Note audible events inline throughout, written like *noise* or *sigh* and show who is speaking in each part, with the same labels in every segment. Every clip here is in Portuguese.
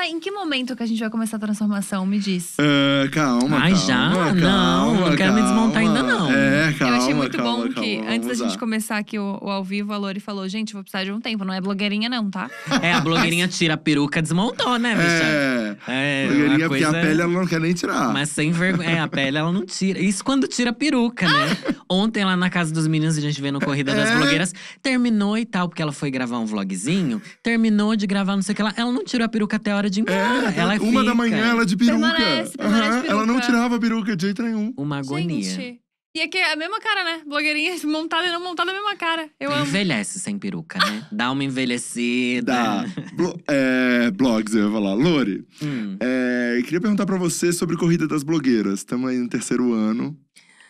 Speaker 1: Tá, em que momento que a gente vai começar a transformação? Me diz.
Speaker 2: Uh, calma. Ai, calma, já? Calma, não, calma, não quero me desmontar ainda, não. É, calma achei muito calma, bom calma, que antes da gente
Speaker 1: começar aqui o, o, ao vivo, a Lori falou: gente, vou precisar de um tempo. Não é blogueirinha, não, tá? É, a blogueirinha tira a peruca, desmontou, né, é, bicha? É. é blogueirinha, coisa... porque a pele ela não quer nem tirar. Mas sem vergonha. É, a pele ela não tira. Isso quando tira a peruca, né? Ah! Ontem lá na casa dos meninos, a gente vê no Corrida é. das Blogueiras, terminou e tal, porque ela foi gravar um vlogzinho, terminou de gravar, não sei o que lá. Ela não tirou a peruca até a hora de ir embora. É, ela é uma fica. da manhã, ela é de peruca. Permanece, permanece uhum. peruca. Ela não
Speaker 2: tirava a peruca de jeito nenhum. Uma
Speaker 1: agonia. Gente. E é que é a mesma cara, né? Blogueirinha *laughs* montada e não montada, é a mesma cara. Eu amo. Envelhece sem peruca, né? Dá uma envelhecida. Dá. Blo é, blogs, eu ia falar.
Speaker 2: Lori, hum. é, queria perguntar para você sobre Corrida das Blogueiras. Estamos aí no terceiro ano.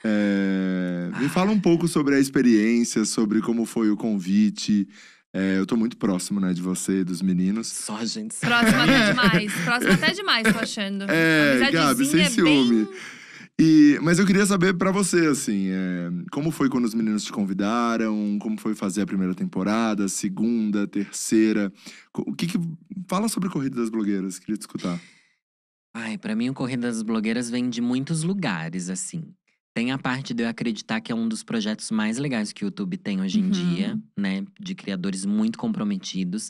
Speaker 2: É, me ah. fala um pouco sobre a experiência, sobre como foi o convite. É, eu tô muito próximo, né, de você e dos meninos. Só gente Próximo até *laughs* demais. Próximo até
Speaker 1: demais, tô achando. É, Gabi, sem é ciúme.
Speaker 2: Bem... E, mas eu queria saber para você, assim, é, como foi quando os meninos te convidaram? Como foi fazer a primeira temporada, segunda, terceira? O que, que fala sobre Corrida das Blogueiras?
Speaker 1: Queria te escutar. Ai, para mim o Corrida das Blogueiras vem de muitos lugares, assim. Tem a parte de eu acreditar que é um dos projetos mais legais que o YouTube tem hoje em uhum. dia, né? De criadores muito comprometidos.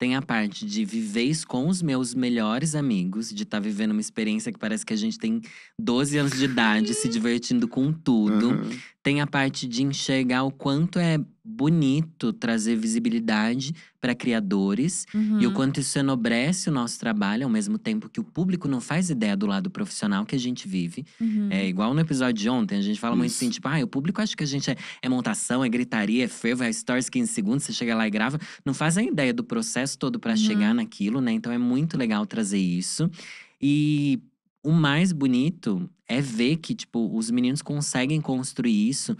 Speaker 1: Tem a parte de viver com os meus melhores amigos, de estar tá vivendo uma experiência que parece que a gente tem 12 anos de idade, se *laughs* divertindo com tudo. Uhum. Tem a parte de enxergar o quanto é bonito trazer visibilidade para criadores uhum. e o uhum. quanto isso enobrece o nosso trabalho, ao mesmo tempo que o público não faz ideia do lado profissional que a gente vive. Uhum. É igual no episódio de ontem, a gente fala isso. muito assim, tipo, ah, o público acha que a gente é, é montação, é gritaria, é fervo, é stories 15 segundos, você chega lá e grava. Não faz a ideia do processo todo para uhum. chegar naquilo, né? Então é muito legal trazer isso. E o mais bonito é ver que, tipo, os meninos conseguem construir isso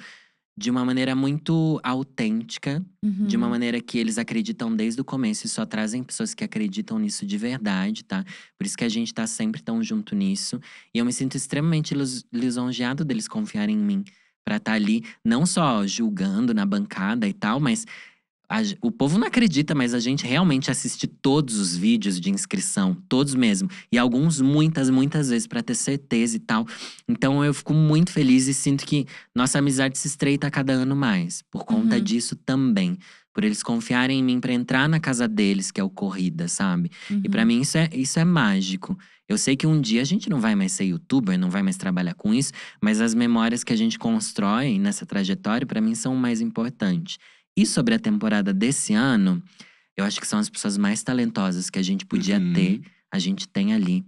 Speaker 1: de uma maneira muito autêntica, uhum. de uma uhum. maneira que eles acreditam desde o começo e só trazem pessoas que acreditam nisso de verdade, tá? Por isso que a gente tá sempre tão junto nisso. E eu me sinto extremamente lisonjeado deles confiarem em mim para estar tá ali, não só julgando na bancada e tal, mas a, o povo não acredita, mas a gente realmente assiste todos os vídeos de inscrição, todos mesmo. E alguns muitas, muitas vezes, para ter certeza e tal. Então eu fico muito feliz e sinto que nossa amizade se estreita a cada ano mais, por conta uhum. disso também. Por eles confiarem em mim para entrar na casa deles, que é o Corrida, sabe? Uhum. E para mim isso é, isso é mágico. Eu sei que um dia a gente não vai mais ser youtuber, não vai mais trabalhar com isso, mas as memórias que a gente constrói nessa trajetória, para mim, são o mais importante. E sobre a temporada desse ano, eu acho que são as pessoas mais talentosas que a gente podia uhum. ter, a gente tem ali.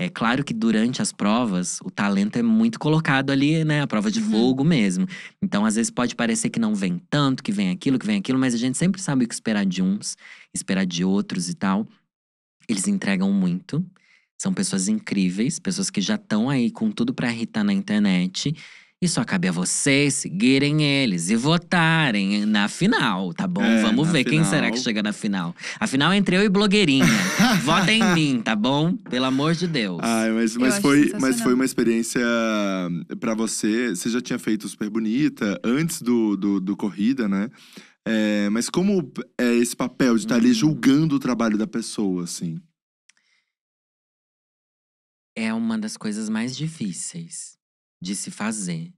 Speaker 1: É claro que durante as provas, o talento é muito colocado ali, né? A prova de uhum. fogo mesmo. Então, às vezes pode parecer que não vem tanto, que vem aquilo, que vem aquilo, mas a gente sempre sabe o que esperar de uns, esperar de outros e tal. Eles entregam muito. São pessoas incríveis, pessoas que já estão aí com tudo para irritar na internet e só cabe a vocês seguirem eles e votarem na final, tá bom? É, Vamos ver final. quem será que chega na final. A final é entre eu e blogueirinha. *laughs* Vota em mim, tá bom? Pelo amor de Deus. Ai,
Speaker 2: mas, mas, foi, mas foi uma experiência para você. Você já tinha feito Super Bonita antes do, do, do Corrida, né? É, mas como é esse papel de estar hum. ali uhum. julgando o trabalho da pessoa, assim?
Speaker 1: É uma das coisas mais difíceis de se fazer.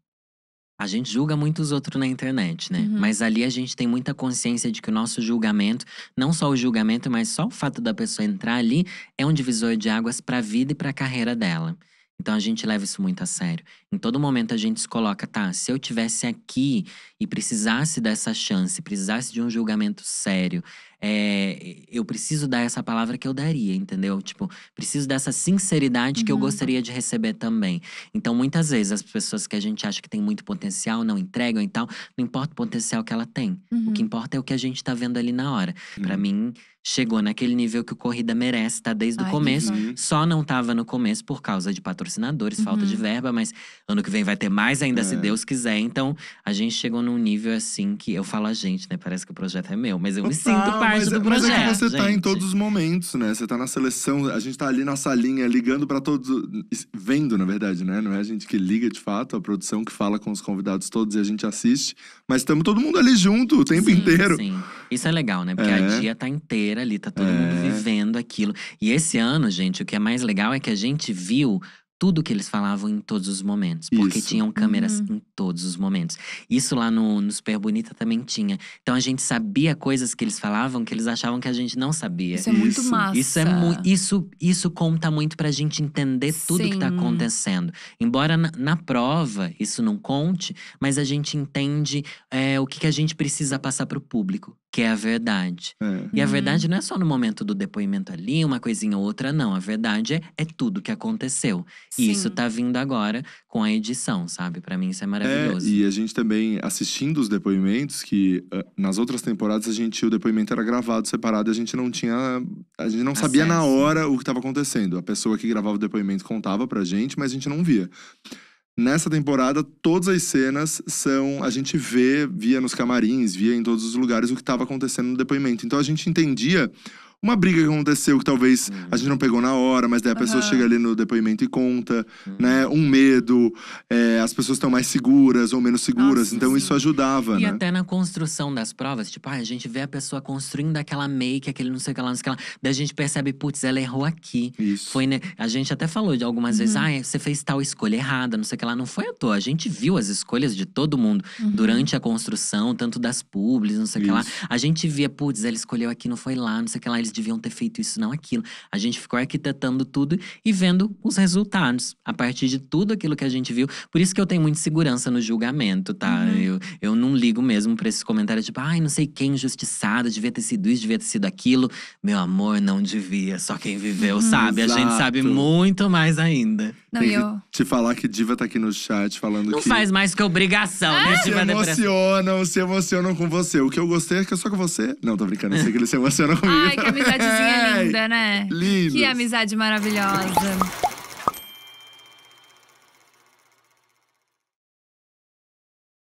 Speaker 1: A gente julga muitos outros na internet, né? Uhum. Mas ali a gente tem muita consciência de que o nosso julgamento, não só o julgamento, mas só o fato da pessoa entrar ali, é um divisor de águas para a vida e para a carreira dela. Então a gente leva isso muito a sério. Em todo momento a gente se coloca, tá, se eu tivesse aqui e precisasse dessa chance, precisasse de um julgamento sério, é, eu preciso dar essa palavra que eu daria, entendeu? Tipo, preciso dessa sinceridade uhum. que eu uhum. gostaria de receber também. Então, muitas vezes, as pessoas que a gente acha que tem muito potencial não entregam e tal, não importa o potencial que ela tem. Uhum. O que uhum. importa é o que a gente tá vendo ali na hora. Uhum. Para mim, chegou naquele nível que o Corrida merece, tá desde Ai, o começo. Uhum. Só não tava no começo por causa de patrocínio patrocinadores, uhum. falta de uhum. verba, mas ano que vem vai ter mais ainda, é. se Deus quiser. Então, a gente chegou num nível assim que eu falo a ah, gente, né? Parece que o projeto é meu, mas eu me sinto parte mas, é, do projeto. Mas é que você gente. tá em todos
Speaker 2: os momentos, né? Você tá na seleção, a gente tá ali na salinha ligando para todos, vendo, na verdade, né? Não é a gente que liga de fato, a produção que fala com os convidados todos e a gente assiste, mas estamos todo mundo ali junto o tempo sim, inteiro. Sim.
Speaker 1: Isso é legal, né? Porque a dia tá inteira ali, tá todo mundo é. vivendo aquilo. E esse ano, gente, o que é mais legal é que a gente viu tudo que eles falavam em todos os momentos, porque Isso. tinham câmeras uhum. em todos os momentos. Isso lá no, no Super Bonita também tinha. Então a gente sabia coisas que eles falavam que eles achavam que a gente não sabia. Isso é muito isso. massa. Isso, é mu isso, isso conta muito pra gente entender tudo Sim. que tá acontecendo. Embora na, na, prova isso não conte, mas a gente entende é, o que, que a gente precisa passar pro público que é a verdade. É. E a uhum. verdade não é só no momento do depoimento ali, uma coisinha ou outra, não. A verdade é, é tudo que aconteceu. Sim. E isso tá vindo agora com a edição, sabe? Para mim isso é maravilhoso. É,
Speaker 2: e a gente também, assistindo os depoimentos, que uh, nas outras temporadas a gente, o depoimento era gravado separado a gente não tinha. A gente não Acesso. sabia na hora o que estava acontecendo. A pessoa que gravava o depoimento contava pra gente, mas a gente não via. Nessa temporada, todas as cenas são. A gente vê, via nos camarins, via em todos os lugares o que estava acontecendo no depoimento. Então a gente entendia uma briga que aconteceu que talvez uhum. a gente não pegou na hora, mas daí a pessoa uhum. chega ali no depoimento e conta, uhum. né? Um medo, é, as pessoas estão mais seguras ou menos seguras, Nossa, então sim. isso ajudava, e né? até
Speaker 1: na construção das provas, tipo, ah, a gente vê a pessoa construindo aquela make, aquele não sei o que lá, não sei o que lá, daí a gente percebe, putz, ela errou aqui. Isso. Foi, né? A gente até falou de algumas vezes, ah, você fez tal escolha errada, não sei o que lá, não foi à toa, a gente viu as escolhas de todo mundo uhum. durante a construção, tanto das públicas, não sei o que lá. A gente via, putz, ela escolheu aqui, não foi lá, não sei o que lá eles deviam ter feito isso, não aquilo. A gente ficou arquitetando tudo e vendo os resultados a partir de tudo aquilo que a gente viu. Por isso que eu tenho muita segurança no julgamento, tá? Uhum. Eu, eu não ligo mesmo pra esses comentários, tipo, ai, não sei quem injustiçado, devia ter sido isso, devia ter sido aquilo. Meu amor, não devia. Só quem viveu uhum. sabe. Exato. A gente sabe
Speaker 2: muito mais ainda. Não, Tem eu... te falar que Diva tá aqui no chat falando
Speaker 1: não que. Não faz mais que obrigação, ah? né, Diva? Se emocionam,
Speaker 2: se emocionam com você. O que eu gostei é que eu é sou com você. Não, tô brincando, eu sei que eles se emocionam comigo. Ai, que amizadezinha linda, né? Lindos. Que amizade maravilhosa.